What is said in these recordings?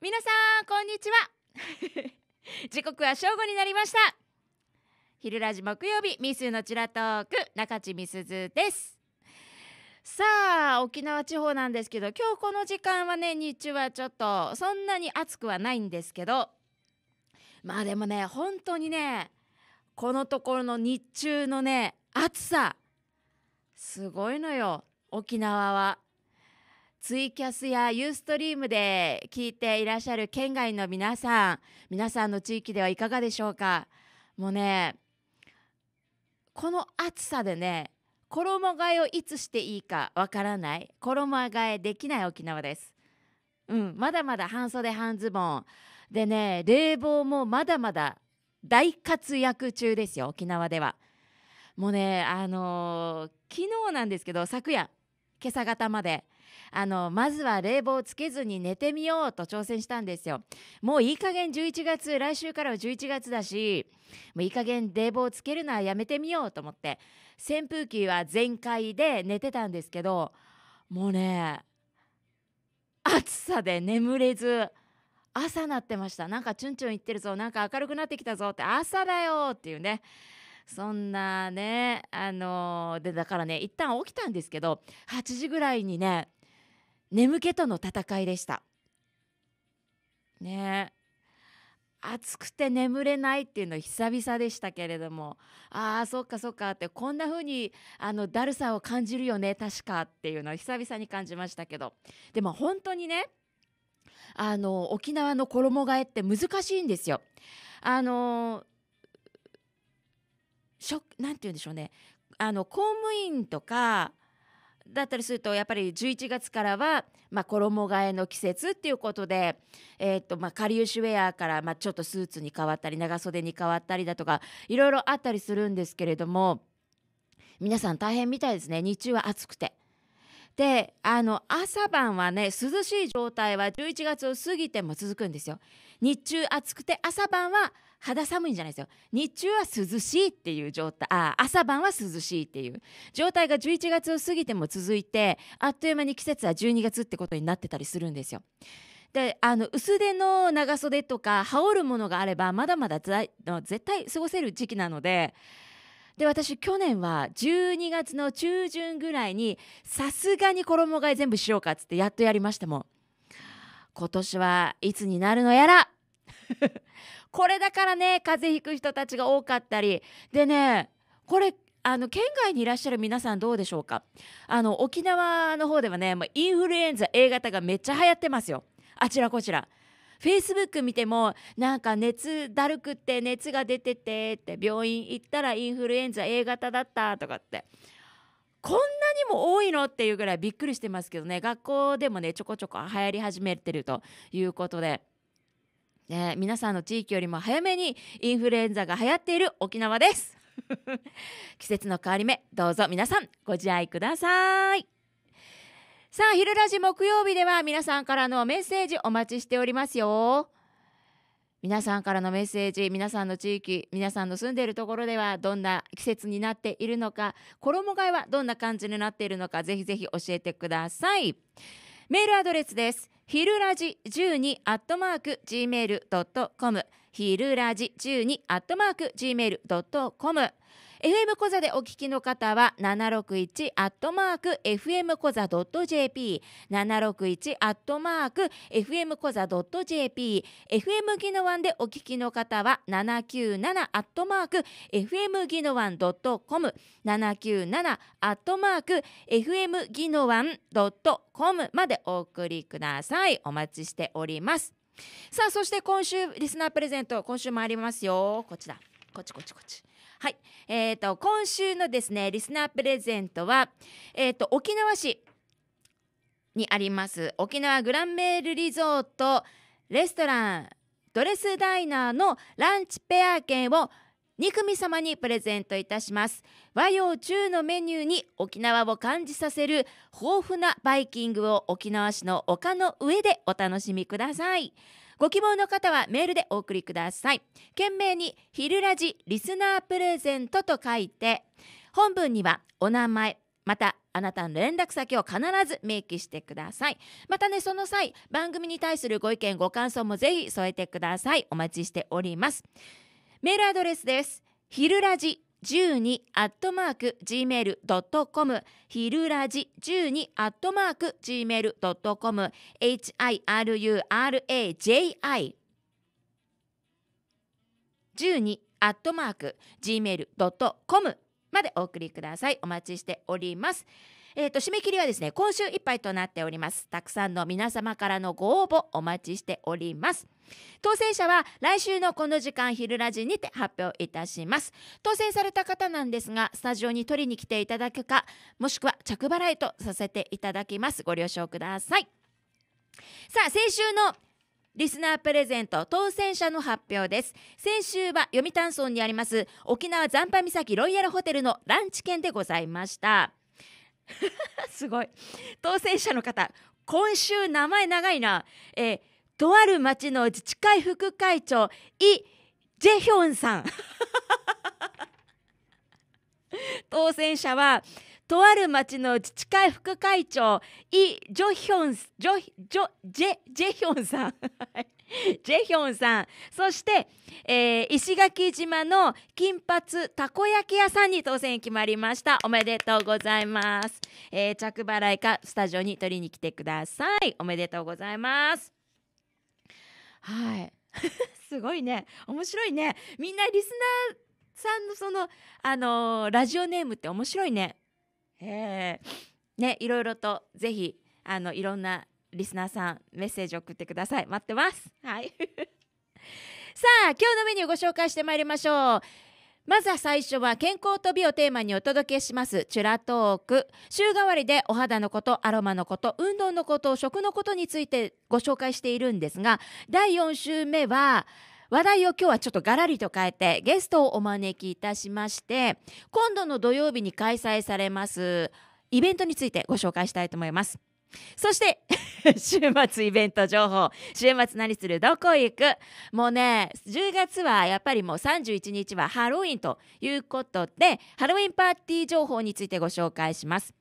皆さんこんにちは 時刻は正午になりました昼ラジ木曜日ミスのチラトーク中地美鈴ですさあ沖縄地方なんですけど今日この時間はね日中はちょっとそんなに暑くはないんですけどまあでもね本当にねこのところの日中のね暑さすごいのよ沖縄はツイキャスやユーストリームで聞いていらっしゃる県外の皆さん皆さんの地域ではいかがでしょうかもうねこの暑さでね衣替えをいつしていいかわからない衣替えできない沖縄ですうんまだまだ半袖半ズボンでね冷房もまだまだ大活躍中ですよ沖縄ではもうねあのー、昨日なんですけど昨夜今朝方まであのまずは冷房つけずに寝てみようと挑戦したんですよもういい加減11月来週からは11月だしもういい加減冷房つけるのはやめてみようと思って扇風機は全開で寝てたんですけどもうね暑さで眠れず朝なってましたなんかチュンチュンいってるぞなんか明るくなってきたぞって朝だよっていうねそんなねあのー、でだからね一旦起きたんですけど8時ぐらいにね眠気との戦いでしたね暑くて眠れないっていうのは久々でしたけれどもああそっかそっかってこんな風にあにだるさを感じるよね確かっていうのは久々に感じましたけどでも本当にねあの沖縄の衣替えって難しいんですよ。あのなんて言うんでしょうねあの公務員とかだったりするとやっぱり11月からは、まあ、衣替えの季節っていうことで、えーとまあ、ウェアから、まあ、ちょっとスーツに変わったり長袖に変わったりだとかいろいろあったりするんですけれども皆さん大変みたいですね日中は暑くて。であの朝晩はね涼しい状態は11月を過ぎても続くんですよ。日中暑くて朝晩は肌寒いんじゃないですよ日中は涼しいっていう状態あ朝晩は涼しいっていう状態が11月を過ぎても続いてあっという間に季節は12月ってことになってたりするんですよ。であの薄手の長袖とか羽織るものがあればまだまだ絶対過ごせる時期なので。で私去年は12月の中旬ぐらいにさすがに衣替え全部しようかっつってやっとやりましたもん今年はいつになるのやらこれだからね風邪ひく人たちが多かったりでねこれあの県外にいらっしゃる皆さんどうでしょうかあの沖縄の方ではねインフルエンザ A 型がめっちゃ流行ってますよあちらこちら。フェイスブック見てもなんか熱だるくって熱が出ててって病院行ったらインフルエンザ A 型だったとかってこんなにも多いのっていうぐらいびっくりしてますけどね学校でもねちょこちょこ流行り始めてるということでね、皆さんの地域よりも早めにインフルエンザが流行っている沖縄です 季節の変わり目どうぞ皆さんご自愛くださいさあ「昼ラジ」木曜日では皆さんからのメッセージお待ちしておりますよ皆さんからのメッセージ皆さんの地域皆さんの住んでいるところではどんな季節になっているのか衣替えはどんな感じになっているのかぜひぜひ教えてくださいメールアドレスですひるらじ12アットマーク gmail.com ひるらじ12アットマーク gmail.com FM コザでお聞きの方は761アットマーク FM コザ .jp 761アットマーク FM コザ .jp FM ギノワンでお聞きの方は797アットマーク FM ギノワン .com 797アットマーク FM ギノワン .com までお送りくださいお待ちしておりますさあそして今週リスナープレゼント今週もありますよこちらこっちこっちこっちはいえーと、今週のですねリスナープレゼントは、えーと沖縄市にあります沖縄グランメールリゾートレストランドレスダイナーのランチペア券を2組様にプレゼントいたします和洋中のメニューに沖縄を感じさせる豊富なバイキングを沖縄市の丘の上でお楽しみくださいご希望の方はメールでお送りください懸命に「ひるラジリスナープレゼント」と書いて本文にはお名前またあなたの連絡先を必ず明記してくださいまたねその際番組に対するご意見ご感想もぜひ添えてくださいお待ちしておりますメールアドレスですひるラジ十二アットマーク g m a i l トコム、ヒルラジ十二アットマーク g m a i l トコム、hiruraji 十二アットマーク g m a i l トコムまでお送りくださいお待ちしておりますえー、と締め切りはですね今週いっぱいとなっておりますたくさんの皆様からのご応募お待ちしております当選者は来週のこの時間「昼ラジ」にて発表いたします当選された方なんですがスタジオに取りに来ていただくかもしくは着払いとさせていただきますご了承くださいさあ先週のリスナープレゼント当選者の発表です先週は読谷村にあります沖縄残波岬ロイヤルホテルのランチ券でございました すごい当選者の方今週名前長いな、えー、とある町の自治会副会長イ・ジェヒョンさん 当選者はとある町の自治会副会長イ・ジョヒョンジョジョジェジェヒョンさんジェヒョンさんそして、えー、石垣島の金髪たこ焼き屋さんに当選決まりましたおめでとうございます、えー、着払いかスタジオに取りに来てくださいおめでとうございますはい すごいね面白いねみんなリスナーさんのそのあのー、ラジオネームって面白いねえー、ねいろいろとぜひあのいろんなリスナーさんメッセージ送ってください待ってますはい さあ今日のメニューご紹介してまいりましょうまずは最初は健康と美をテーマにお届けしますチュラトーク週替わりでお肌のことアロマのこと運動のこと食のことについてご紹介しているんですが第4週目は「話題を今日はちょっとガラリと変えてゲストをお招きいたしまして今度の土曜日に開催されますイベントについてご紹介したいと思いますそして 週末イベント情報週末何するどこ行くもうね10月はやっぱりもう31日はハロウィンということでハロウィンパーティー情報についてご紹介します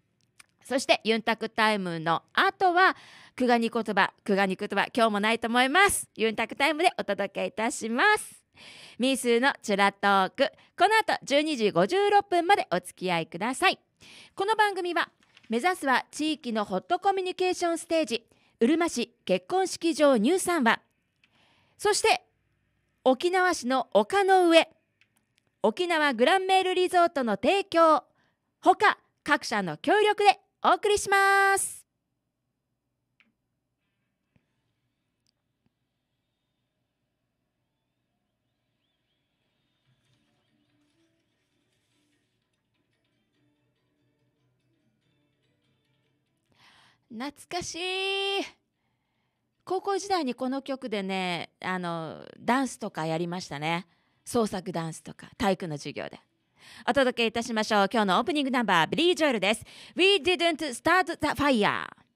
そしてユンタクタイムの後はクガニ言葉クガニ言葉今日もないと思いますユンタクタイムでお届けいたしますミースのチュラトークこの後12時56分までお付き合いくださいこの番組は目指すは地域のホットコミュニケーションステージうるま市結婚式場乳産はそして沖縄市の丘の上沖縄グランメールリゾートの提供ほか各社の協力でお送りします懐かしい高校時代にこの曲でねあのダンスとかやりましたね創作ダンスとか体育の授業でお届けいたしましょう。今日のオープニングナンバー、ビリー・ジョエルです。We didn't start the fire.